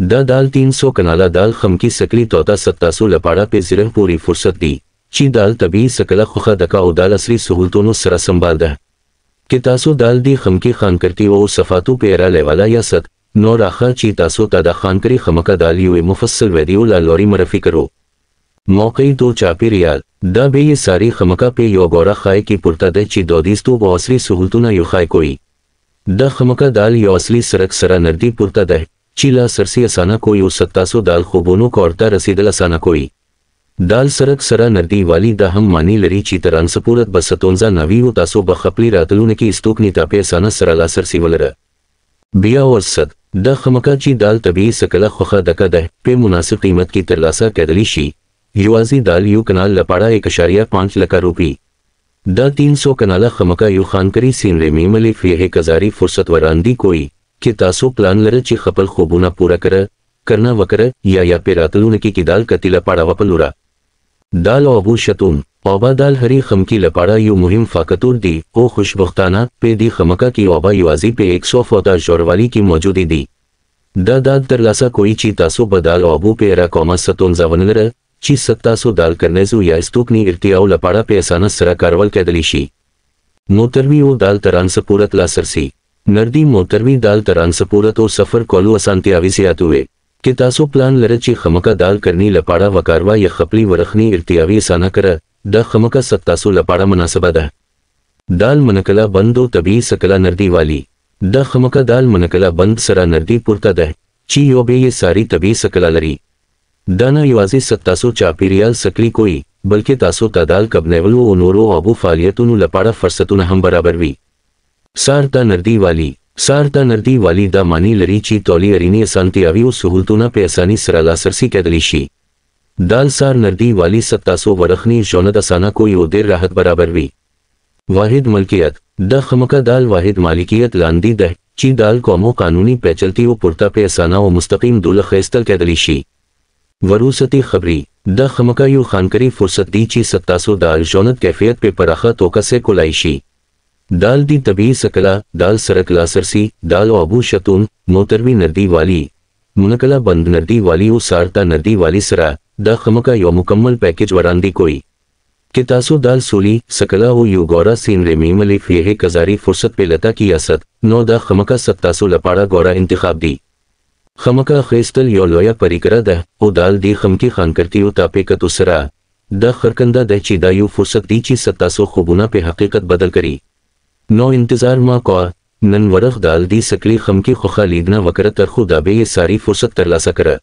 द दाल 300 कनाला दाल खमकी सकली तोता सत्तासो लपाड़ा पे जिरह पूरी फुर्सत दी چی دال طبیعی سکله خوخه دکا او دال اصلي سهولتونو سره سنبال ده کې تاسو دال دی خمکی خان کرتی او صفاتو پیرا لیوالا یا ست نو راخه چی تاسو تا د خانکری خمکه دال یو مفصل ویډیو لا لوري مرفي کرو موقعی دو چاپی ریال دا به یې ساری خمکه په یو ګوره خای کې پورته ده چې دودیستو به اصلي سهولتونه یو خای کوي د خمکه دال یو اصلي سرک سره نردی پورته ده چې لا سرسي اسانه کوئی او ستاسو دال خوبونو کورته رسیدل اسانه کوئی دال سرک سره نردی والی دا هم معنی لري چې تر ان سپورت بساتونځه نوی او تاسو به خپلی راتلونه کې استوکنی ته پیسانه سره لا سرسي ولره بیا ورسد د خمکه چې دال طبي سکله خوخه دکه ده په مناسب قیمت کې ترلاسه کېدلی شي یوازې دال یو کنال لپاره 1.5 لکه روپی دا 300 کناله خمکه یو خانکری سینری میملی فیه کزاری فرصت وراندی کوئی کې تاسو پلان لرئ چې خپل خوبونه پوره کړئ کرنا وکړه یا یا پیراتلونکي کې دال کتیله پاړه وپلورا دال او ابو شتون اوبا دال هری خمکی لپاره یو مهم فاکتور دی او خوشبختانه په دې خمکا کې اوبا یوازې په 114 جوړوالي کې موجود دی دا داد ترلاسه کوي چې تاسو به دال او ابو پیرا کومه ستون ځونلره چې ستا سو دال کرنیزو یا استوکنی ارتیاو لپاره په اسانه سره کارول کېدلی شي نو تروی او دال ترانس پورت لا سرسي નરદી મોટરવી દાલ તરાનસપુર તો સફર કોલુ અસાંતે આવી તુએ કે તાસો પ્લાન લરચી ખમકા દાલ કરની લપાડા વકારવા ય ખપલી વરખની ઇર્તિયાવી સાના કર દ ખમકા સત્તાસો લપાડા મનાસબા દ દાલ મનકલા બંદો તબી સકલા નરદી વાલી દ ખમકા દાલ મનકલા બંદ સરા નરદી પુરતા દહ ચી યોબે યે સારી તબી સકલા લરી દાના યુવાઝી સત્તાસો ચાપીરિયાલ સકલી કોઈ બલકે તાસો તાદાલ કબનેવલો ઓનોરો આબુ ફાલિયતુનું લપાડા ફરસતુન હમ બરાબરવી Sarta Nărdivalii Sarta Nărdivalii da manilricii tolierinii santiaviu suhultuna pe asanis ralasărsi kedlișii. દાલ સાર નરદી વાલી સત્તાસો વરખની જોનદ અસાના કોઈ ઓદેર રાહત બરાબરવી વાહિદ મલકિયત દ ખમકા દાલ વાહિદ માલિકિયત લાંદી દહ ચી દાલ કોમો કાનૂની પેચલતીઓ પૂરતા પે અસાનાઓ મુસ્તકીમ દુલ ખેસ્તલ કેદલીશી વરુસતી ખબરી દ ખમકા યુ ખાનકરી ફુરસત દી ચી સત્તાસો દાલ જોનદ કેફિયત પે પરાખા તોકસે કોલાઈશી दाल दी तभी सकला दाल सरकला सरसी दाल आबू शतून मोतरवी नदी वाली मुनकला बंद नदी वाली उसारता नदी वाली सरा द खमका यो मुकम्मल पैकेज वरांदी कोई कि तासो दाल सोली सकला ओ यू गौरा सीन रेमीमली फेहे कजारी फुर्सत पे लता की असत नौ द खमका सत्तासो लपाड़ा गौरा इंतखाब दी खमका खेस्तल यो लोया परिकरा दह ओ दाल दी खमकी खान करती ओ तापे कतुसरा द खरकंदा दह चिदायु फुर्सत दीची सत्तासो खुबुना पे हकीकत बदल करी نو انتظار ما کوه نن ورغ د الدی سکری خم کې خوخه لیدنه وکړه ترخو دا به یې ساری فرصت ترلاسه کړه